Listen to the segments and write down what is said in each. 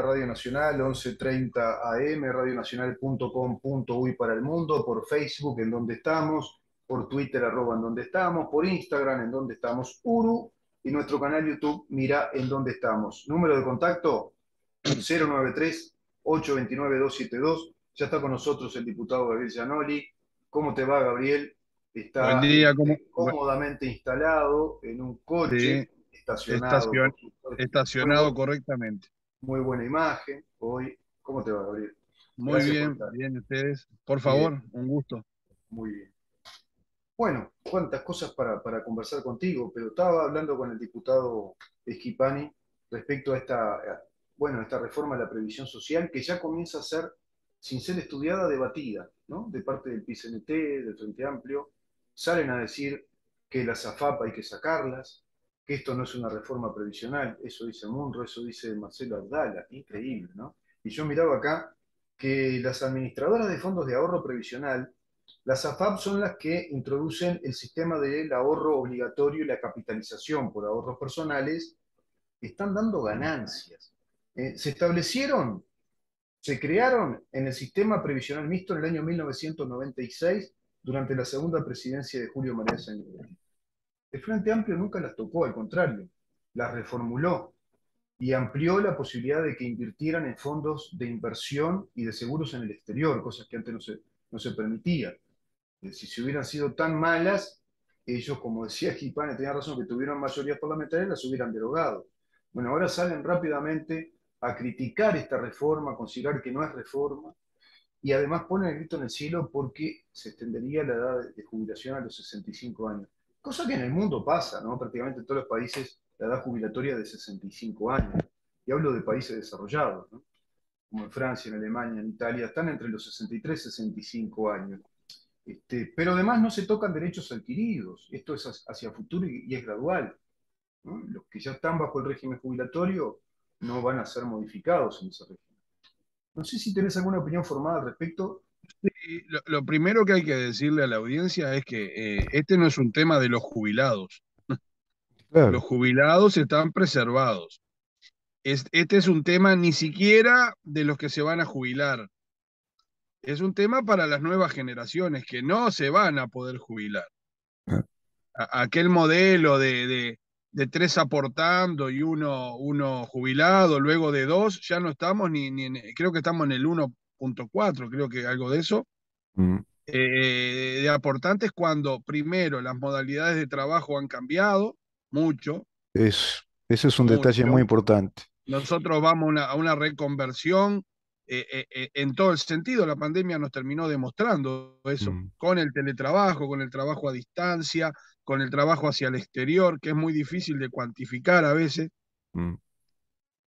Radio Nacional, 11.30 AM, radionacional.com.uy para el mundo, por Facebook, en donde estamos, por Twitter, arroba en donde estamos, por Instagram, en donde estamos, Uru, y nuestro canal YouTube, mira en donde estamos. Número de contacto, 093-829-272. Ya está con nosotros el diputado Gabriel Gianoli. ¿Cómo te va, Gabriel? Está este, cómodamente instalado en un coche. estacionado, estacionado, correctamente muy buena imagen. Hoy, ¿cómo te va, Gabriel? Muy bien, bien ustedes. Por favor, un gusto. Muy bien. Bueno, cuántas cosas para, conversar contigo, pero estaba hablando con el diputado Esquipani respecto a esta, bueno, a esta reforma de la previsión social que ya comienza a ser, sin ser estudiada, debatida, ¿no? De parte del PCNT, del Frente Amplio. Salen a decir que las AFAP hay que sacarlas, que esto no es una reforma previsional, eso dice Munro, eso dice Marcelo Abdala, increíble, ¿no? Y yo miraba acá que las administradoras de fondos de ahorro previsional, las AFAP son las que introducen el sistema del ahorro obligatorio y la capitalización por ahorros personales, están dando ganancias. Eh, se establecieron, se crearon en el sistema previsional mixto en el año 1996 durante la segunda presidencia de Julio María Sánchez. El Frente Amplio nunca las tocó, al contrario, las reformuló y amplió la posibilidad de que invirtieran en fondos de inversión y de seguros en el exterior, cosas que antes no se, no se permitía. Eh, si se hubieran sido tan malas, ellos, como decía Gipane, tenían razón, que tuvieron mayoría parlamentaria las hubieran derogado. Bueno, ahora salen rápidamente a criticar esta reforma, a considerar que no es reforma, y además ponen el grito en el cielo porque se extendería la edad de jubilación a los 65 años cosa que en el mundo pasa, ¿no? Prácticamente en todos los países la edad jubilatoria es de 65 años. Y hablo de países desarrollados, ¿no? como en Francia, en Alemania, en Italia, están entre los 63 y 65 años. Este, pero además no se tocan derechos adquiridos, esto es hacia futuro y, es gradual. Los que ya están bajo el régimen jubilatorio no van a ser modificados en ese régimen. No sé si tenés alguna opinión formada al respecto lo, primero que hay que decirle a la audiencia es que eh, este no es un tema de los jubilados. Los jubilados están preservados. este es un tema ni siquiera de los que se van a jubilar. Es un tema para las nuevas generaciones que no se van a poder jubilar. Ah. aquel modelo de, tres aportando y uno, jubilado, luego de dos, ya no estamos ni, ni creo que estamos en el uno creo que algo de eso, mm. eh, de aportantes cuando primero las modalidades de trabajo han cambiado mucho. Es, ese es un detalle muy importante. Nosotros vamos a una reconversión eh, eh, en todo el sentido. La pandemia nos terminó demostrando eso, mm. con el teletrabajo, con el trabajo a distancia, con el trabajo hacia el exterior, que es muy difícil de cuantificar a veces. Mm.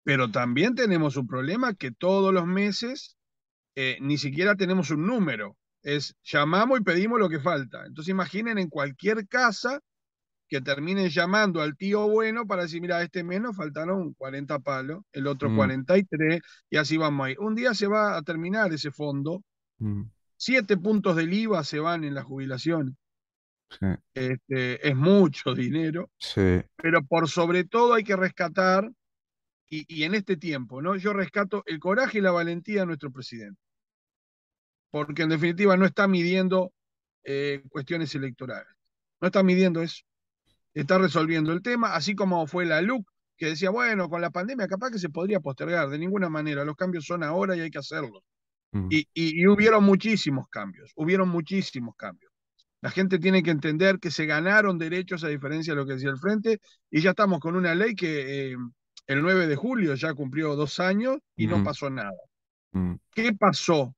Pero también tenemos un problema que todos los meses eh, ni siquiera tenemos un número. Es llamamos y pedimos lo que falta. Entonces imaginen en cualquier casa que terminen llamando al tío bueno para decir, mira, este menos faltaron 40 palos, el otro 43, mm. y así vamos ahí. Un día se va a terminar ese fondo. 7 mm. Siete puntos del IVA se van en la jubilación, este, es mucho dinero. Pero por sobre todo hay que rescatar y, en este tiempo, ¿no? Yo rescato el coraje y la valentía de nuestro presidente, porque en definitiva no está midiendo eh, cuestiones electorales, no está midiendo eso, está resolviendo el tema, así como fue la LUC, que decía, bueno, con la pandemia capaz que se podría postergar, de ninguna manera, los cambios son ahora y hay que hacerlos. Mm. Y, hubieron muchísimos cambios, hubieron muchísimos cambios. La gente tiene que entender que se ganaron derechos a diferencia de lo que decía el frente y ya estamos con una ley que eh, el 9 de julio ya cumplió dos años y no pasó nada. Mm. ¿Qué pasó?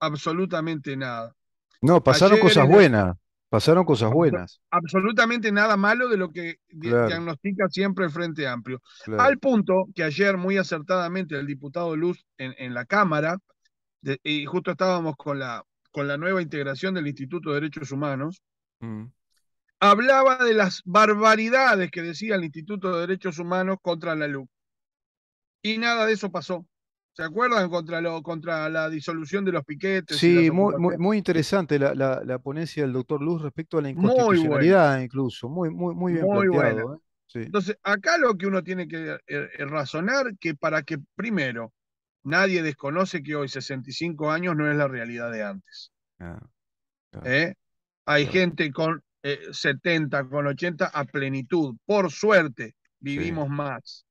Absolutamente nada. No, pasaron cosas buenas. Pasaron cosas buenas. Absolutamente nada malo de lo que diagnostica siempre el Frente Amplio. Al punto que ayer muy acertadamente el diputado Luz en, la Cámara, y justo estábamos con la, con la nueva integración del Instituto de Derechos Humanos, mm hablaba de las barbaridades que decía el Instituto de Derechos Humanos contra la luz. Y nada de eso pasó. ¿Se acuerdan contra, lo, contra la disolución de los piquetes? Sí, muy, muy, interesante la, ponencia del doctor Luz respecto a la inconstitucionalidad, incluso. Muy, muy, muy bien ¿eh? Entonces, acá lo que uno tiene que eh, eh, razonar que para que, primero, nadie desconoce que hoy 65 años no es la realidad de antes. Ah, Hay gente con 70, eh, con 80 a plenitud. Por suerte, vivimos más.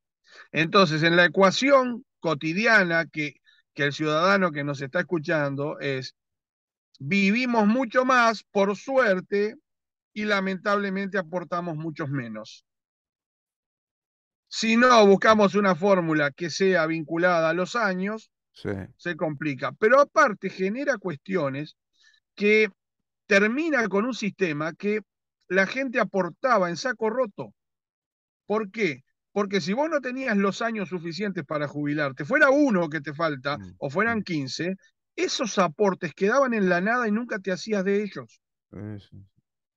Entonces, en la ecuación cotidiana que, que el ciudadano que nos está escuchando es, vivimos mucho más, por suerte, y lamentablemente aportamos muchos menos. Si no buscamos una fórmula que sea vinculada a los años, se complica. Pero aparte genera cuestiones que termina con un sistema que la gente aportaba en saco roto. ¿Por qué? Porque si vos no tenías los años suficientes para jubilarte, fuera uno que te falta mm, o fueran 15, mm. esos aportes quedaban en la nada y nunca te hacías de ellos.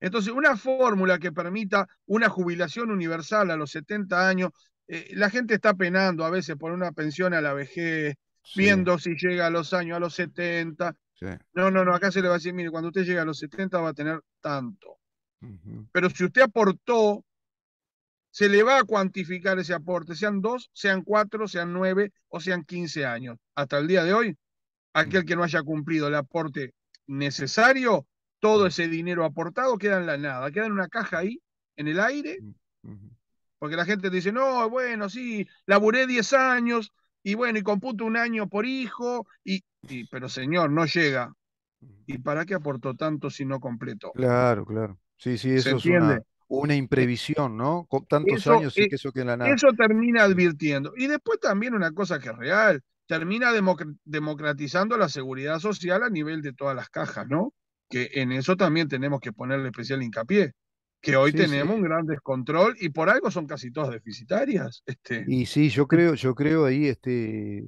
Entonces, una fórmula que permita una jubilación universal a los 70 años, eh, la gente está penando a veces por una pensión a la vejez, viendo si llega a los años, a los 70, no, no, no, acá se le va a decir, mire, cuando usted llegue a los 70 va a tener tanto. Pero si usted aportó, se le va a cuantificar ese aporte, sean dos, sean cuatro, sean nueve o sean 15 años. Hasta el día de hoy, aquel mm. que no haya cumplido el aporte necesario, todo ese dinero aportado queda en la nada, queda en una caja ahí, en el aire, mm, porque la gente dice, no, bueno, sí, laburé 10 años, y bueno, y computa un año por hijo, y, pero señor, no llega. ¿Y para qué aportó tanto si no completó? Claro, claro. Sí, sí, eso es una, imprevisión, ¿no? Con tantos años y e que eso que en la nada. Eso termina advirtiendo. Y después también una cosa que es real, termina democratizando la seguridad social a nivel de todas las cajas, ¿no? Que en eso también tenemos que ponerle especial hincapié que hoy tenemos un gran descontrol y por algo son casi todas deficitarias. Este. Y sí, yo creo, yo creo ahí, este,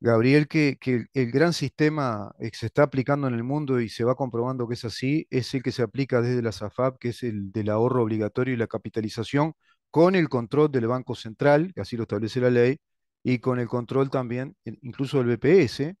Gabriel, que, que, el gran sistema que se está aplicando en el mundo y se va comprobando que es así, es el que se aplica desde la SAFAP, que es el del ahorro obligatorio y la capitalización, con el control del Banco Central, que así lo establece la ley, y con el control también, incluso del BPS,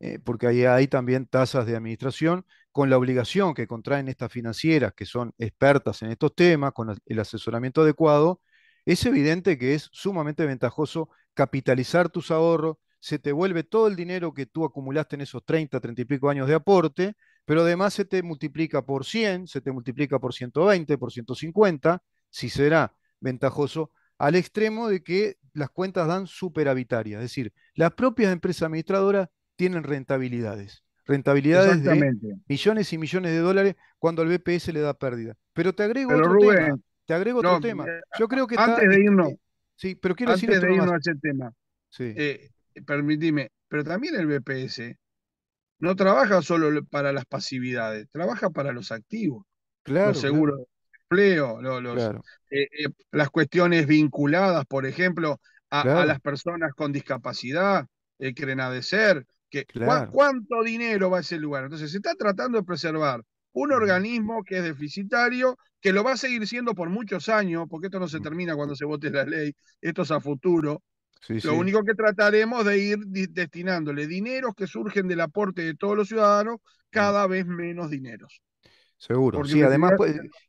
eh, porque ahí hay también tasas de administración, con la obligación que contraen estas financieras que son expertas en estos temas, con el asesoramiento adecuado, es evidente que es sumamente ventajoso capitalizar tus ahorros, se te vuelve todo el dinero que tú acumulaste en esos 30, 30 y pico años de aporte, pero además se te multiplica por 100, se te multiplica por 120, por 150, si será ventajoso, al extremo de que las cuentas dan superavitarias, es decir, las propias empresas administradoras tienen rentabilidades. Rentabilidades de millones y millones de dólares cuando el BPS le da pérdida. Pero te agrego otro tema. Te agrego tema. Eh, Yo creo que antes de eh, irnos. Eh, sí, pero quiero antes de irnos a ese tema. Sí. pero también el BPS no trabaja solo para las pasividades, trabaja para los activos. Claro, los seguros de empleo, las cuestiones vinculadas, por ejemplo, a, a las personas con discapacidad, el crenadecer, ¿Cuánto dinero va a ese lugar? Entonces, se está tratando de preservar un organismo que es deficitario, que lo va a seguir siendo por muchos años, porque esto no se mm. termina cuando se vote la ley, esto es a futuro. lo único que trataremos de ir destinándole dineros que surgen del aporte de todos los ciudadanos, mm. cada vez menos dineros. Seguro, sí, además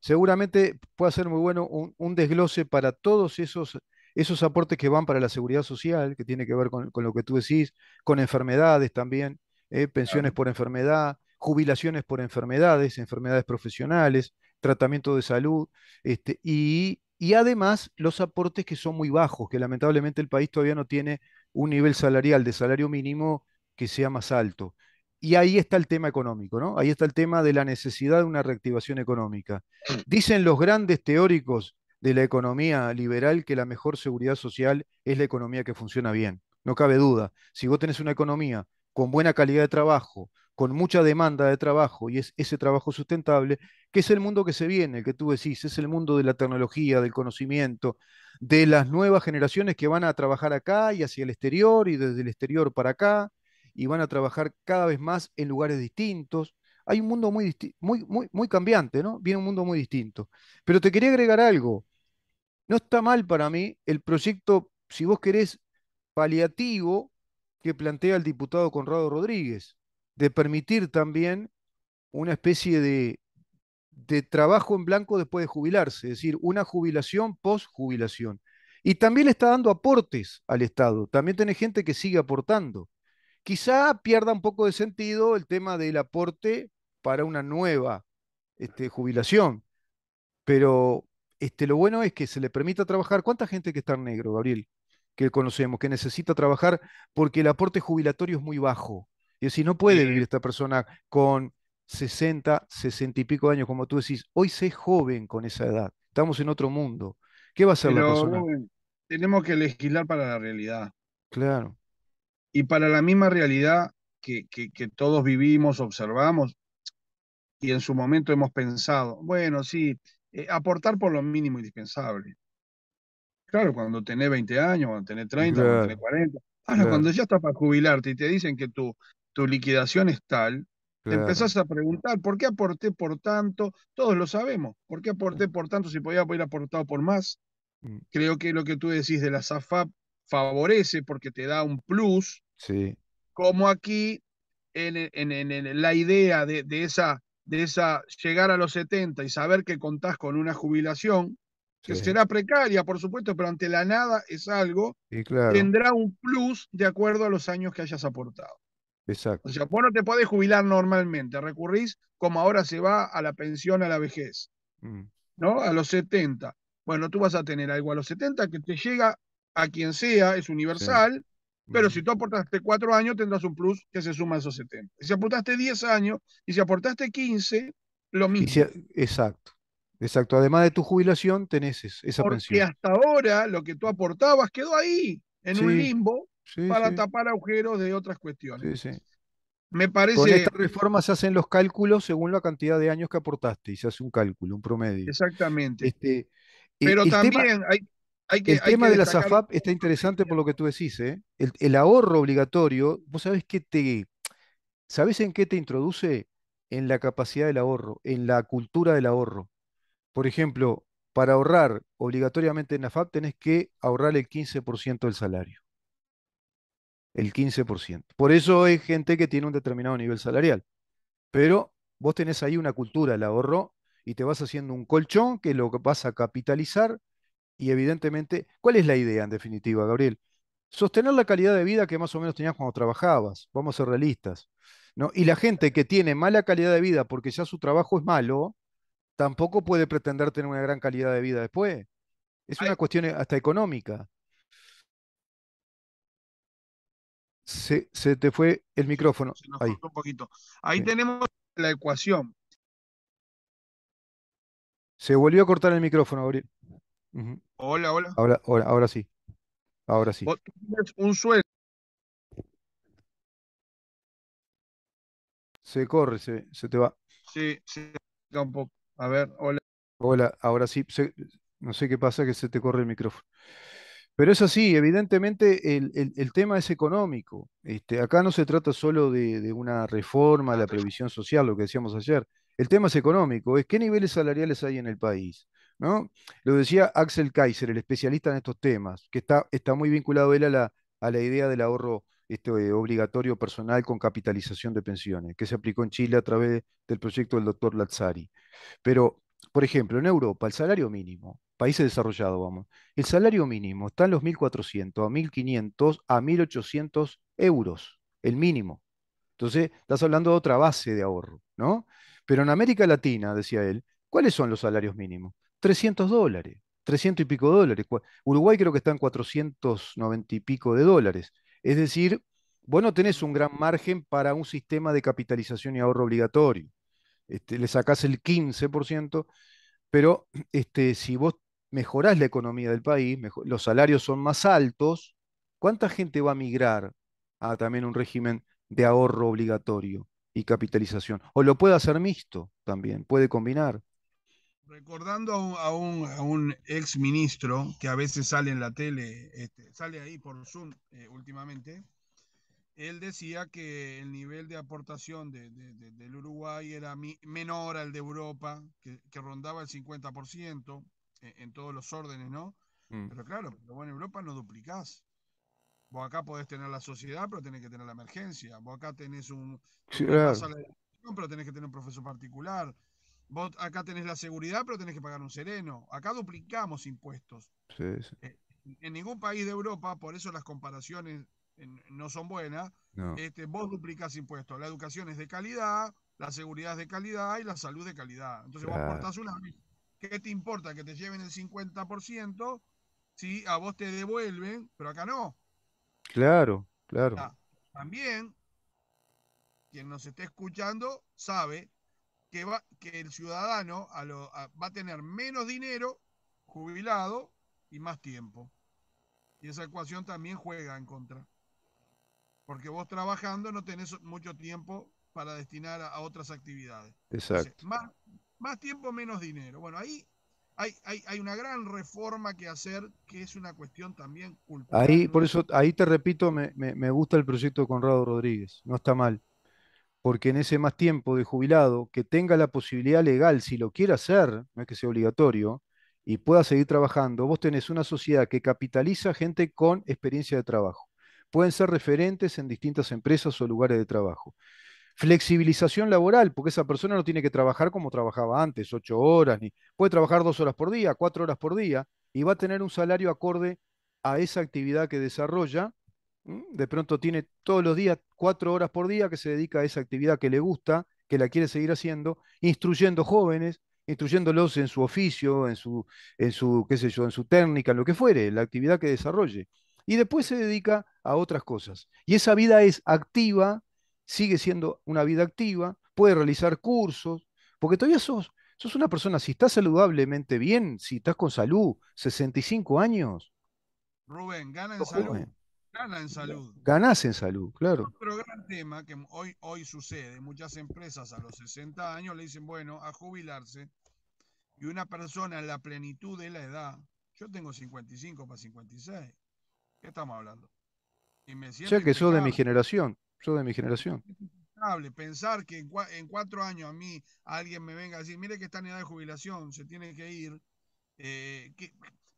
seguramente puede ser muy bueno un desglose para todos esos esos aportes que van para la seguridad social, que tiene que ver con, lo que tú decís, con enfermedades también, eh, pensiones por enfermedad, jubilaciones por enfermedades, enfermedades profesionales, tratamiento de salud, este, y, y además los aportes que son muy bajos, que lamentablemente el país todavía no tiene un nivel salarial de salario mínimo que sea más alto. Y ahí está el tema económico, ¿no? Ahí está el tema de la necesidad de una reactivación económica. Mm. Dicen los grandes teóricos de la economía liberal que la mejor seguridad social es la economía que funciona bien. No cabe duda. Si vos tenés una economía con buena calidad de trabajo, con mucha demanda de trabajo y es ese trabajo sustentable, que es el mundo que se viene, que tú decís, es el mundo de la tecnología, del conocimiento, de las nuevas generaciones que van a trabajar acá y hacia el exterior y desde el exterior para acá y van a trabajar cada vez más en lugares distintos hay un mundo muy, muy, muy, cambiante, ¿no? Viene un mundo muy distinto. Pero te quería agregar algo. No está mal para mí el proyecto, si vos querés, paliativo que plantea el diputado Conrado Rodríguez, de permitir también una especie de, de trabajo en blanco después de jubilarse, es decir, una jubilación post jubilación. Y también le está dando aportes al Estado, también tiene gente que sigue aportando. Quizá pierda un poco de sentido el tema del aporte para una nueva este, jubilación. Pero este, lo bueno es que se le permita trabajar. ¿Cuánta gente que está en negro, Gabriel? Que conocemos, que necesita trabajar porque el aporte jubilatorio es muy bajo. Y decir, no puede vivir esta persona con 60, 60 y pico años, como tú decís. Hoy se es joven con esa edad. Estamos en otro mundo. ¿Qué va a hacer la persona? tenemos que legislar para la realidad. Claro. Y para la misma realidad que todos vivimos, observamos, y en su momento hemos pensado, bueno, sí, eh, aportar por lo mínimo indispensable. Claro, cuando tenés 20 años, cuando tenés 30, cuando tenés 40. cuando ya estás para jubilarte y te dicen que tu, tu liquidación es tal, te empezás a preguntar, ¿por qué aporté por tanto? Todos lo sabemos. ¿Por qué aporté por tanto si podía haber aportado por más? Mm. Creo que lo que tú decís de la SAFAP favorece porque te da un plus. Sí. Como aquí, en, en, la idea de, de, esa de esa llegar a los 70 y saber que contás con una jubilación, que será precaria, por supuesto, pero ante la nada es algo, y tendrá un plus de acuerdo a los años que hayas aportado. Exacto. O sea, vos no te podés jubilar normalmente, recurrís como ahora se va a la pensión a la vejez, mm. ¿no? A los 70. Bueno, tú vas a tener algo a los 70 que te llega a quien sea, es universal, pero si tú aportaste cuatro años, tendrás un plus que se suma a esos 70. si aportaste 10 años y si aportaste 15, lo mismo. exacto. Exacto. Además de tu jubilación, tenés esa pensión. Porque hasta ahora lo que tú aportabas quedó ahí, en un limbo, para tapar agujeros de otras cuestiones. Me parece. Con esta reforma se hacen los cálculos según la cantidad de años que aportaste y se hace un cálculo, un promedio. Exactamente. Este, e, Pero también hay, el tema de la SAFAP está interesante por lo que tú decís, ¿eh? el, ahorro obligatorio, vos sabés qué te. ¿Sabés en qué te introduce? En la capacidad del ahorro, en la cultura del ahorro. Por ejemplo, para ahorrar obligatoriamente en la tenés que ahorrar el 15% del salario. El 15%. Por eso hay gente que tiene un determinado nivel salarial. Pero vos tenés ahí una cultura del ahorro y te vas haciendo un colchón que lo vas a capitalizar y evidentemente, ¿cuál es la idea en definitiva, Gabriel? Sostener la calidad de vida que más o menos tenías cuando trabajabas, vamos a ser realistas. ¿no? Y la gente que tiene mala calidad de vida porque ya su trabajo es malo, tampoco puede pretender tener una gran calidad de vida después. Es una cuestión eh, hasta económica. Se, te fue el micrófono. Se nos Ahí. un poquito. Ahí tenemos la ecuación. Se volvió a cortar el micrófono, Gabriel. Hola, hola. Ahora, ahora, sí. Ahora sí. un sueldo? Se corre, se, te va. Sí, sí, A ver, hola. Hola, ahora sí. no sé qué pasa que se te corre el micrófono. Pero es así, evidentemente el, el, el tema es económico. Este, acá no se trata solo de, de una reforma a ah, la previsión social, lo que decíamos ayer. El tema es económico, es qué niveles salariales hay en el país. ¿no? Lo decía Axel Kaiser, el especialista en estos temas, que está, está muy vinculado él a la, idea del ahorro este, eh, obligatorio personal con capitalización de pensiones, que se aplicó en Chile a través del proyecto del doctor Lazzari. Pero, por ejemplo, en Europa, el salario mínimo, países desarrollados, vamos, el salario mínimo está en los 1.400, a 1.500, a 1.800 euros, el mínimo. Entonces, estás hablando de otra base de ahorro, ¿no? Pero en América Latina, decía él, ¿cuáles son los salarios mínimos? 300 dólares, 300 y pico dólares. Uruguay creo que está en 490 y pico de dólares. Es decir, bueno tenés un gran margen para un sistema de capitalización y ahorro obligatorio. Este, le sacás el 15%, pero este, si vos mejorás la economía del país, los salarios son más altos, ¿cuánta gente va a migrar a también un régimen de ahorro obligatorio y capitalización? O lo puede hacer mixto también, puede combinar. Recordando a un, ex ministro que a veces sale en la tele, este, sale ahí por Zoom eh, últimamente, él decía que el nivel de aportación de, del Uruguay era menor al de Europa, que, rondaba el 50% eh, en, todos los órdenes, ¿no? Mm. Pero claro, en Europa no duplicás. Vos acá podés tener la sociedad, pero tenés que tener la emergencia. Vos acá tenés un... pero tenés que tener un profesor particular. Vos acá tenés la seguridad, pero tenés que pagar un sereno. Acá duplicamos impuestos. Eh, en ningún país de Europa, por eso las comparaciones eh, no son buenas, Este, vos duplicás impuestos. La educación es de calidad, la seguridad es de calidad y la salud de calidad. Entonces vos aportás una ¿Qué te importa que te lleven el 50% si a vos te devuelven, pero acá no? Claro, claro. Ah, también, quien nos esté escuchando sabe que, va, que el ciudadano a lo, va a tener menos dinero jubilado y más tiempo. Y esa ecuación también juega en contra. Porque vos trabajando no tenés mucho tiempo para destinar a, otras actividades. Exacto. más, más tiempo, menos dinero. Bueno, ahí hay, hay, hay, una gran reforma que hacer que es una cuestión también cultural. Ahí, por eso, ahí te repito, me, me, me gusta el proyecto de Conrado Rodríguez, no está mal porque en ese más tiempo de jubilado, que tenga la posibilidad legal, si lo quiere hacer, no es que sea obligatorio, y pueda seguir trabajando, vos tenés una sociedad que capitaliza gente con experiencia de trabajo. Pueden ser referentes en distintas empresas o lugares de trabajo. Flexibilización laboral, porque esa persona no tiene que trabajar como trabajaba antes, ocho horas, ni puede trabajar dos horas por día, cuatro horas por día, y va a tener un salario acorde a esa actividad que desarrolla Mm, de pronto tiene todos los días, cuatro horas por día, que se dedica a esa actividad que le gusta, que la quiere seguir haciendo, instruyendo jóvenes, instruyéndolos en su oficio, en su, en su, qué sé yo, en su técnica, en lo que fuere, la actividad que desarrolle. Y después se dedica a otras cosas. Y esa vida es activa, sigue siendo una vida activa, puede realizar cursos, porque todavía sos, sos una persona, si estás saludablemente bien, si estás con salud, 65 años. Rubén, gana en salud. Gana en salud. Ganás en salud, claro. Otro gran tema que hoy, hoy sucede, muchas empresas a los 60 años le dicen, bueno, a jubilarse, y una persona en la plenitud de la edad, yo tengo 55 para 56, ¿qué estamos hablando? Y que sos de mi generación, yo de mi generación. Pensar que en, cuatro años a mí alguien me venga a decir, mire que está en edad de jubilación, se tiene que ir. Eh,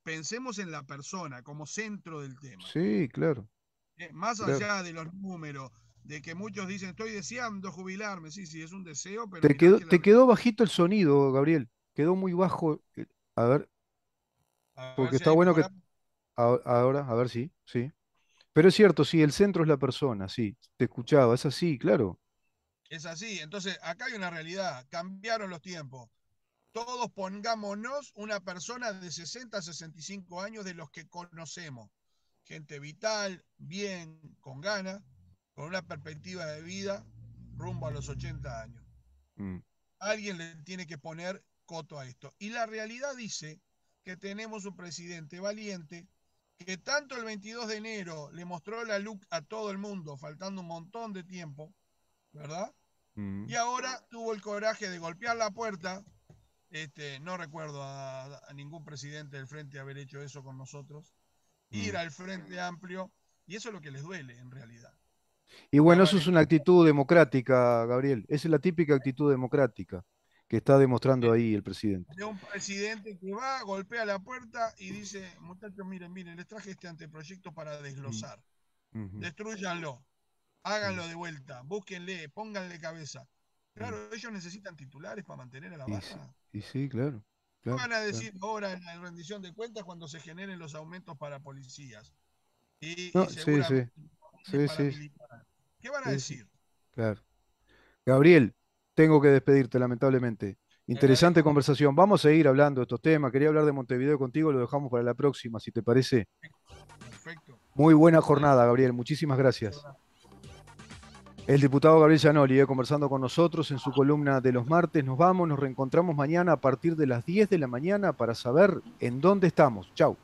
pensemos en la persona como centro del tema. Sí, claro. Eh, más allá de los números, de que muchos dicen, estoy deseando jubilarme, sí, sí, es un deseo, pero... Te, quedó, bajito el sonido, Gabriel, quedó muy bajo. Eh, a ver, porque está bueno que... Ahora, a ver, sí, sí. Pero es cierto, sí, el centro es la persona, sí, te escuchaba, es así, claro. Es así, entonces acá hay una realidad, cambiaron los tiempos. Todos pongámonos una persona de 60 a 65 años de los que conocemos gente vital, bien, con ganas, con una perspectiva de vida rumbo a los 80 años. Mm. Alguien le tiene que poner coto a esto. Y la realidad dice que tenemos un presidente valiente que tanto el 22 de enero le mostró la luz a todo el mundo, faltando un montón de tiempo, ¿verdad? Mm. Y ahora tuvo el coraje de golpear la puerta. Este, no recuerdo a ningún presidente del frente haber hecho eso con nosotros ir mm. al Frente Amplio, y eso es lo que les duele en realidad. Y bueno, eso es una actitud democrática, Gabriel, es la típica actitud democrática que está demostrando ahí el presidente. un presidente que va, golpea la puerta y dice, muchachos, miren, miren, les traje este anteproyecto para desglosar. Mm. Destruyanlo, háganlo mm. de vuelta, búsquenle, pónganle cabeza. Claro, ellos necesitan titulares para mantener a la base. y sí, claro. ¿Qué van a decir ahora en la rendición de cuentas cuando se generen los aumentos para policías? sí, sí. ¿Qué van a decir? Claro. Gabriel, tengo que despedirte, lamentablemente. Interesante conversación. Vamos a seguir hablando de estos temas. Quería hablar de Montevideo contigo, lo dejamos para la próxima, si te parece. Perfecto. Muy buena jornada, Gabriel. Muchísimas gracias. El diputado Gabriel Gianoli, eh, conversando con nosotros en su columna de los martes. Nos vamos, nos reencontramos mañana a partir de las 10 de la mañana para saber en dónde estamos. Chau.